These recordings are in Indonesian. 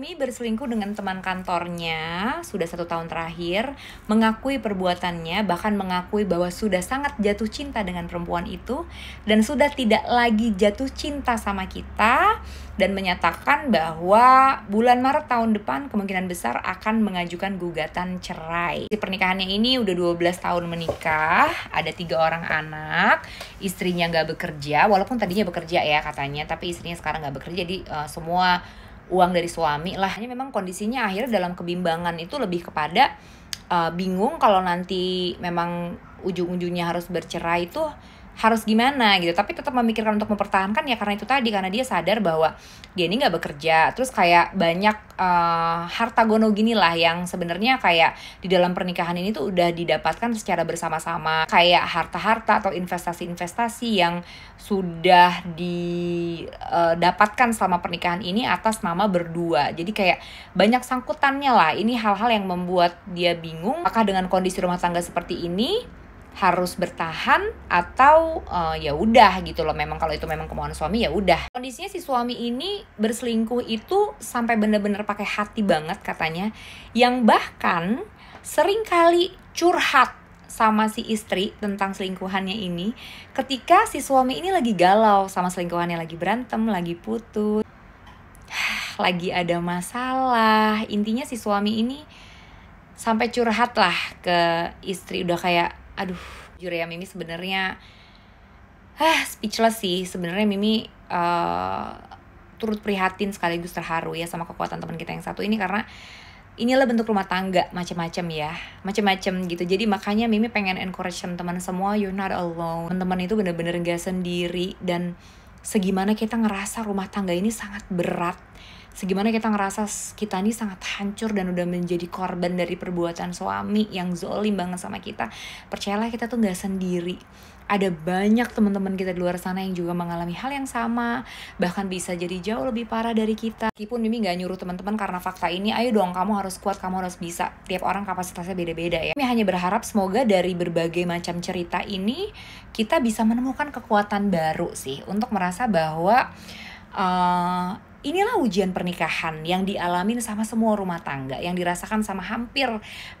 Kami berselingkuh dengan teman kantornya sudah satu tahun terakhir, mengakui perbuatannya, bahkan mengakui bahwa sudah sangat jatuh cinta dengan perempuan itu, dan sudah tidak lagi jatuh cinta sama kita, dan menyatakan bahwa bulan Maret tahun depan kemungkinan besar akan mengajukan gugatan cerai. Si pernikahannya ini udah 12 tahun menikah, ada tiga orang anak, istrinya nggak bekerja, walaupun tadinya bekerja ya katanya, tapi istrinya sekarang nggak bekerja, jadi uh, semua uang dari suami lah. Ini memang kondisinya akhirnya dalam kebimbangan itu lebih kepada uh, bingung kalau nanti memang ujung-ujungnya harus bercerai tuh harus gimana gitu tapi tetap memikirkan untuk mempertahankan ya karena itu tadi karena dia sadar bahwa dia ini nggak bekerja terus kayak banyak uh, harta gono gini lah yang sebenarnya kayak di dalam pernikahan ini tuh udah didapatkan secara bersama-sama kayak harta-harta atau investasi-investasi yang sudah didapatkan eh, selama pernikahan ini atas nama berdua jadi kayak banyak sangkutannya lah ini hal-hal yang membuat dia bingung apakah dengan kondisi rumah tangga seperti ini harus bertahan atau uh, ya udah gitu loh memang kalau itu memang kemauan suami ya udah kondisinya si suami ini berselingkuh itu sampai bener-bener pakai hati banget katanya yang bahkan sering kali curhat sama si istri tentang selingkuhannya ini ketika si suami ini lagi galau sama selingkuhannya lagi berantem lagi putus lagi ada masalah intinya si suami ini sampai curhat lah ke istri udah kayak aduh jujur ya Mimi sebenarnya ah speechless sih sebenarnya Mimi uh, turut prihatin sekaligus terharu ya sama kekuatan teman kita yang satu ini karena inilah bentuk rumah tangga macam-macam ya macam-macam gitu jadi makanya Mimi pengen encourage teman-teman semua you're not alone teman-teman itu bener-bener gak sendiri dan segimana kita ngerasa rumah tangga ini sangat berat segimana kita ngerasa kita ini sangat hancur dan udah menjadi korban dari perbuatan suami yang zolim banget sama kita percayalah kita tuh nggak sendiri ada banyak teman-teman kita di luar sana yang juga mengalami hal yang sama bahkan bisa jadi jauh lebih parah dari kita meskipun Mimi nggak nyuruh teman-teman karena fakta ini ayo dong kamu harus kuat kamu harus bisa tiap orang kapasitasnya beda-beda ya Mimi hanya berharap semoga dari berbagai macam cerita ini kita bisa menemukan kekuatan baru sih untuk merasa bahwa uh, Inilah ujian pernikahan yang dialami sama semua rumah tangga, yang dirasakan sama hampir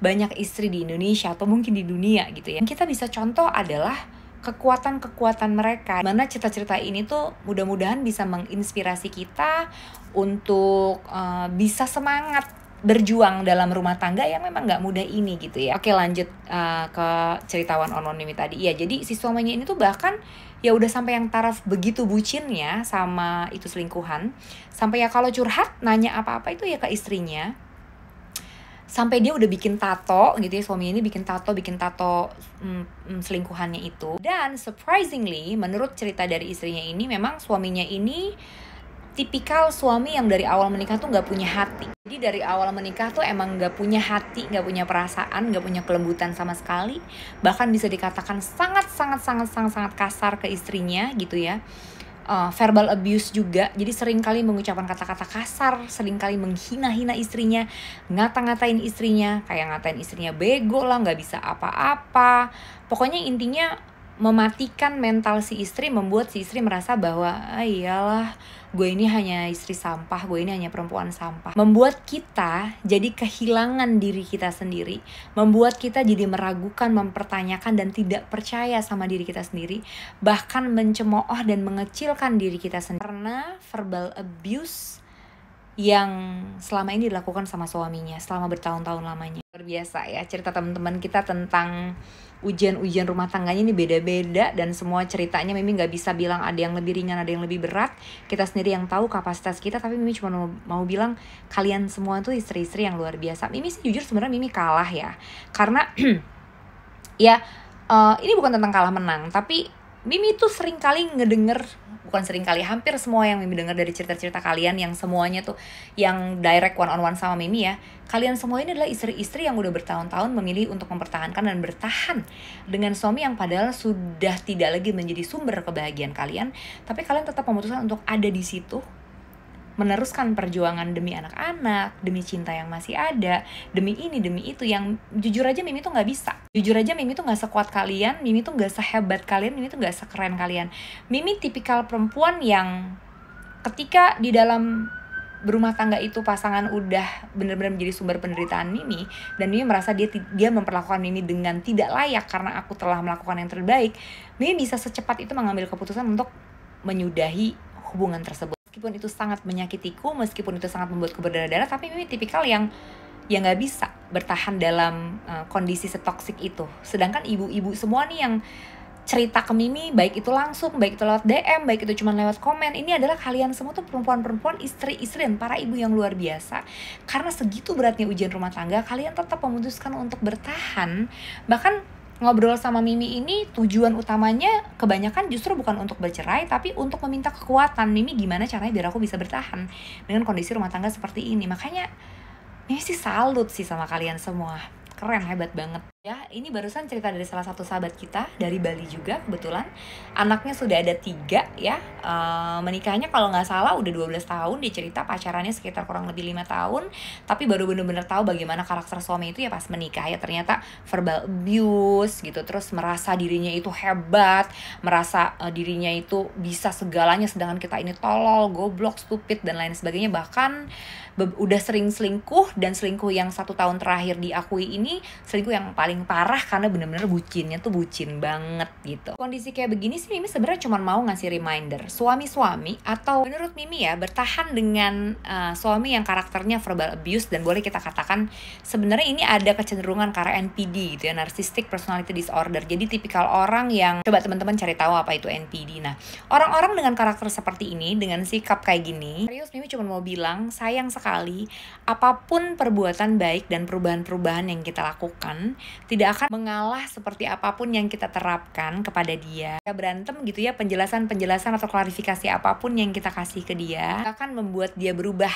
banyak istri di Indonesia atau mungkin di dunia gitu ya. Yang kita bisa contoh adalah kekuatan-kekuatan mereka. Mana cerita-cerita ini tuh mudah-mudahan bisa menginspirasi kita untuk uh, bisa semangat berjuang dalam rumah tangga yang memang nggak mudah ini gitu ya. Oke lanjut uh, ke ceritawan anonim tadi. Iya jadi si suaminya ini tuh bahkan ya udah sampai yang taraf begitu bucinnya sama itu selingkuhan sampai ya kalau curhat nanya apa-apa itu ya ke istrinya sampai dia udah bikin tato gitu ya suaminya ini bikin tato bikin tato mm, mm selingkuhannya itu dan surprisingly menurut cerita dari istrinya ini memang suaminya ini tipikal suami yang dari awal menikah tuh nggak punya hati. Jadi dari awal menikah tuh emang nggak punya hati, nggak punya perasaan, nggak punya kelembutan sama sekali. Bahkan bisa dikatakan sangat sangat sangat sangat sangat kasar ke istrinya gitu ya. Uh, verbal abuse juga, jadi sering kali mengucapkan kata-kata kasar, sering kali menghina-hina istrinya, ngata-ngatain istrinya, kayak ngatain istrinya bego lah, nggak bisa apa-apa. Pokoknya intinya mematikan mental si istri membuat si istri merasa bahwa ah, iyalah gue ini hanya istri sampah gue ini hanya perempuan sampah membuat kita jadi kehilangan diri kita sendiri membuat kita jadi meragukan mempertanyakan dan tidak percaya sama diri kita sendiri bahkan mencemooh dan mengecilkan diri kita sendiri karena verbal abuse yang selama ini dilakukan sama suaminya selama bertahun-tahun lamanya. Luar biasa ya cerita teman-teman kita tentang ujian-ujian rumah tangganya ini beda-beda dan semua ceritanya Mimi nggak bisa bilang ada yang lebih ringan ada yang lebih berat kita sendiri yang tahu kapasitas kita tapi Mimi cuma mau, mau bilang kalian semua tuh istri-istri yang luar biasa Mimi sih jujur sebenarnya Mimi kalah ya karena ya uh, ini bukan tentang kalah menang tapi Mimi tuh sering kali ngedenger bukan sering kali hampir semua yang Mimi dengar dari cerita-cerita kalian yang semuanya tuh yang direct one on one sama Mimi ya kalian semua ini adalah istri-istri yang udah bertahun-tahun memilih untuk mempertahankan dan bertahan dengan suami yang padahal sudah tidak lagi menjadi sumber kebahagiaan kalian tapi kalian tetap memutuskan untuk ada di situ meneruskan perjuangan demi anak-anak, demi cinta yang masih ada, demi ini, demi itu, yang jujur aja Mimi tuh gak bisa. Jujur aja Mimi tuh gak sekuat kalian, Mimi tuh gak sehebat kalian, Mimi tuh gak sekeren kalian. Mimi tipikal perempuan yang ketika di dalam berumah tangga itu pasangan udah bener-bener menjadi sumber penderitaan Mimi dan Mimi merasa dia dia memperlakukan Mimi dengan tidak layak karena aku telah melakukan yang terbaik Mimi bisa secepat itu mengambil keputusan untuk menyudahi hubungan tersebut meskipun itu sangat menyakitiku meskipun itu sangat membuatku berdarah-darah tapi Mimi tipikal yang yang nggak bisa bertahan dalam uh, kondisi setoksik itu sedangkan ibu-ibu semua nih yang cerita ke Mimi baik itu langsung baik itu lewat DM baik itu cuma lewat komen ini adalah kalian semua tuh perempuan-perempuan istri-istri dan para ibu yang luar biasa karena segitu beratnya ujian rumah tangga kalian tetap memutuskan untuk bertahan bahkan ngobrol sama Mimi ini tujuan utamanya kebanyakan justru bukan untuk bercerai tapi untuk meminta kekuatan Mimi gimana caranya biar aku bisa bertahan dengan kondisi rumah tangga seperti ini makanya Mimi sih salut sih sama kalian semua keren hebat banget Ya, ini barusan cerita dari salah satu sahabat kita dari Bali juga kebetulan anaknya sudah ada tiga ya e, menikahnya kalau nggak salah udah 12 tahun dia cerita pacarannya sekitar kurang lebih lima tahun tapi baru bener-bener tahu bagaimana karakter suami itu ya pas menikah ya ternyata verbal abuse gitu terus merasa dirinya itu hebat merasa e, dirinya itu bisa segalanya sedangkan kita ini tolol goblok stupid dan lain sebagainya bahkan udah sering selingkuh dan selingkuh yang satu tahun terakhir diakui ini selingkuh yang paling parah karena bener-bener bucinnya tuh bucin banget gitu. Kondisi kayak begini sih Mimi sebenarnya cuma mau ngasih reminder suami-suami atau menurut Mimi ya bertahan dengan uh, suami yang karakternya verbal abuse dan boleh kita katakan sebenarnya ini ada kecenderungan karena NPD gitu ya narcissistic personality disorder. Jadi tipikal orang yang coba teman-teman cari tahu apa itu NPD. Nah, orang-orang dengan karakter seperti ini dengan sikap kayak gini, serius Mimi cuma mau bilang sayang sekali sekali apapun perbuatan baik dan perubahan-perubahan yang kita lakukan tidak akan mengalah seperti apapun yang kita terapkan kepada dia. Kita berantem gitu ya, penjelasan-penjelasan atau klarifikasi apapun yang kita kasih ke dia akan membuat dia berubah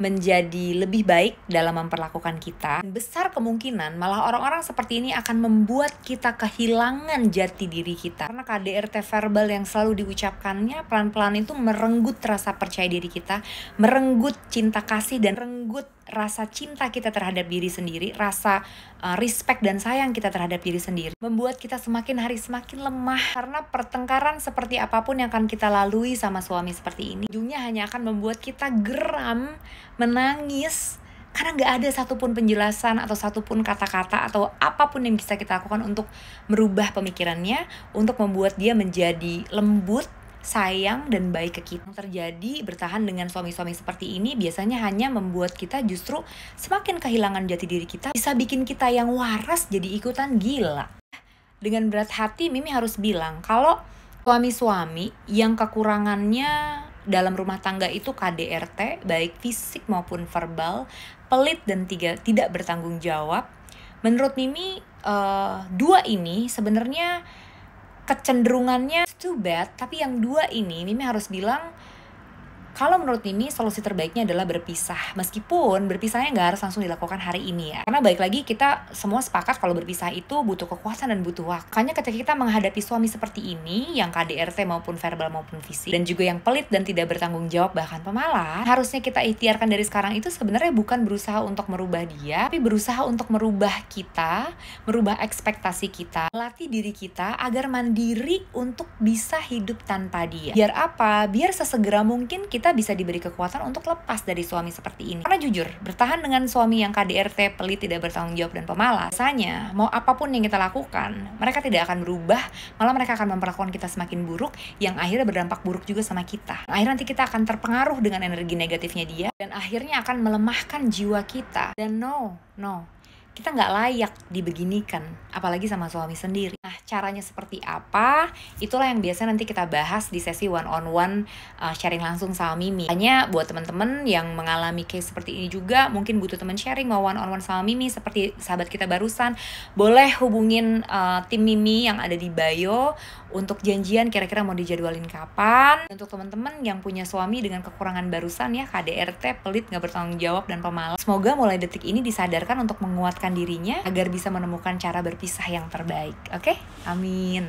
menjadi lebih baik dalam memperlakukan kita, besar kemungkinan malah orang-orang seperti ini akan membuat kita kehilangan jati diri kita. Karena KDRT verbal yang selalu diucapkannya pelan-pelan itu merenggut rasa percaya diri kita, merenggut cinta kasih dan renggut rasa cinta kita terhadap diri sendiri, rasa uh, respect dan sayang kita terhadap diri sendiri, membuat kita semakin hari semakin lemah karena pertengkaran seperti apapun yang akan kita lalui sama suami seperti ini, ujungnya hanya akan membuat kita geram, menangis, karena nggak ada satupun penjelasan atau satupun kata-kata atau apapun yang bisa kita lakukan untuk merubah pemikirannya, untuk membuat dia menjadi lembut, sayang dan baik ke kita. Yang terjadi bertahan dengan suami-suami seperti ini biasanya hanya membuat kita justru semakin kehilangan jati diri kita, bisa bikin kita yang waras jadi ikutan gila. Dengan berat hati Mimi harus bilang kalau suami-suami yang kekurangannya dalam rumah tangga itu KDRT baik fisik maupun verbal, pelit dan tiga tidak bertanggung jawab. Menurut Mimi uh, dua ini sebenarnya kecenderungannya too bad tapi yang dua ini Mimi harus bilang kalau menurut Nini, solusi terbaiknya adalah berpisah. Meskipun berpisahnya nggak harus langsung dilakukan hari ini ya. Karena baik lagi kita semua sepakat kalau berpisah itu butuh kekuasaan dan butuh waktu. Makanya ketika kita menghadapi suami seperti ini, yang KDRT maupun verbal maupun fisik, dan juga yang pelit dan tidak bertanggung jawab bahkan pemalas, harusnya kita ikhtiarkan dari sekarang itu sebenarnya bukan berusaha untuk merubah dia, tapi berusaha untuk merubah kita, merubah ekspektasi kita, melatih diri kita agar mandiri untuk bisa hidup tanpa dia. Biar apa? Biar sesegera mungkin kita kita bisa diberi kekuatan untuk lepas dari suami seperti ini. Karena jujur, bertahan dengan suami yang KDRT, pelit, tidak bertanggung jawab, dan pemalas, biasanya mau apapun yang kita lakukan, mereka tidak akan berubah, malah mereka akan memperlakukan kita semakin buruk, yang akhirnya berdampak buruk juga sama kita. Nah, akhirnya nanti kita akan terpengaruh dengan energi negatifnya dia, dan akhirnya akan melemahkan jiwa kita. Dan no, no, kita nggak layak dibeginikan, apalagi sama suami sendiri. Nah, caranya seperti apa? Itulah yang biasa nanti kita bahas di sesi one on one uh, sharing langsung sama Mimi. Hanya buat teman-teman yang mengalami case seperti ini juga, mungkin butuh teman sharing mau one on one sama Mimi seperti sahabat kita barusan, boleh hubungin uh, tim Mimi yang ada di bio untuk janjian kira-kira mau dijadwalin kapan. Untuk teman-teman yang punya suami dengan kekurangan barusan ya KDRT, pelit, nggak bertanggung jawab dan pemalas. Semoga mulai detik ini disadarkan untuk menguatkan dirinya agar bisa menemukan cara berpisah yang terbaik. Oke? Okay? Amin.